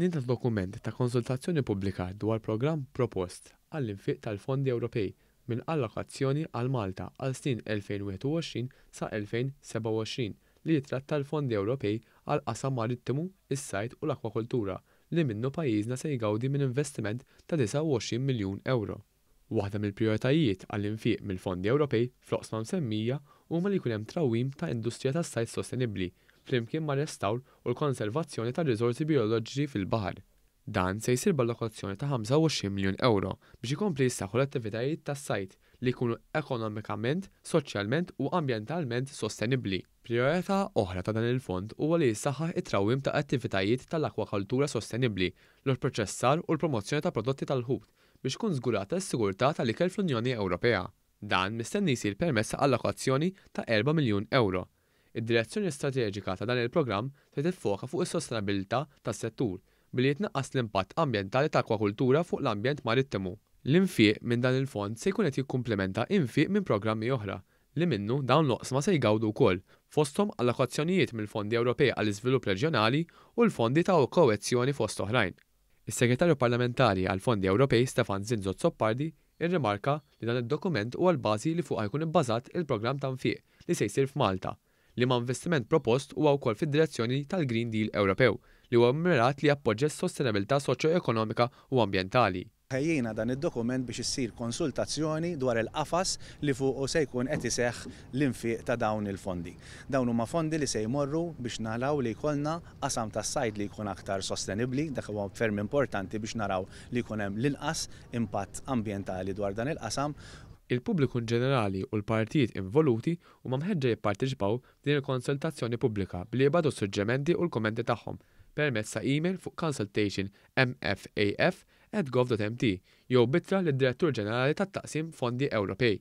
snin ta' dokument ta' konsultazzjoni pubblika dwar programm propost għall-infiq tal-fondi Ewropej minn allokazzjoni għal Malta għal snin 2021 sa' 2027 li jitrat tal fondi Ewropej għal qasam marittimu, is-sajt u l-akwakultura li minnu pajjiżna se jgawdi minn investiment ta' 29 miljun euro. Waħda mill-prioritajiet għall-infiq mill-fondi Ewropej fl msemmija huma li jkun hemm trawim ta' industrija tas-sajt sostenibbli flimkien ma' restawl u l-konservazzjoni ta' riżorsi bioloġiċi fil-baħar. Dan se jisir b'allokazzjoni ta' 25 miljun euro biex jkompli jistaħu l-attivitajiet tas-sajt li jkunu ekonomikament, soċjalment u ambjentalment sostenibbli. Priorità oħra ta' dan il-fond huwa li jissaħħaħ it-trawim ta' attivitajiet tal-akwakultura sostenibbli, l-proċessar u l-promozzjoni ta' prodotti tal-ħut biex kun żgurata s-sigurtà tal-ikel fl-Unjoni Ewropea. Dan mistenni jsir permessa allokazzjoni ta' 4 miljun euro Id-direzzjoni strateġika ta' dan il-programm se tiffoka fuq is-sostenabilità tas-settur billi jitnaqqas l-impatt ambjentali ta' akwakultura fuq l-ambjent marittimu. L-infiq minn dan il-fond se jkun qed jikkumplementa infiq minn programmi oħra li minnu dawn l-oqsma se jgawdu wkoll fosthom allokazzjonijiet mill-Fondi Ewropej għall-Iżvilupp Reġjonali u l-Fondi ta' Kowezzjoni fost oħrajn. Is-Segretarju Parlamentari għal Fondi Ewropej Stefan Zinzot Soppardi irrimarka li dan id-dokument huwa l-bażi li fuqha jkun ibbażat il-programm ta' nfiq li se jsir f'Malta li ma' investiment propost huwa wkoll fid-direzzjoni tal-Green Deal Ewropew li huwa mirat li appoġġa s-sostenibilità soċjo-ekonomika u ambjentali. Ħejjina dan id-dokument biex issir konsultazzjoni dwar il-qafas li fuq se jkun qed iseħħ l-infiq ta' dawn il-fondi. Dawn huma fondi li se jmorru biex naraw li jkollna qasam tas sajd li jkun aktar sostenibbli, dak huwa ferm importanti biex naraw li jkun hemm l-inqas impatt ambjentali dwar dan il-qasam Il-pubbliku ġenerali u l-partijiet involuti u mamħedġa jipparteċipaw din il-konsultazzjoni pubblika li jibadu suġġementi u l-kommenti tagħhom permezz ta' email fuq consultation mfaf at gov.mt jew bitra l-Direttur Ġenerali tat-Taqsim Fondi Ewropej.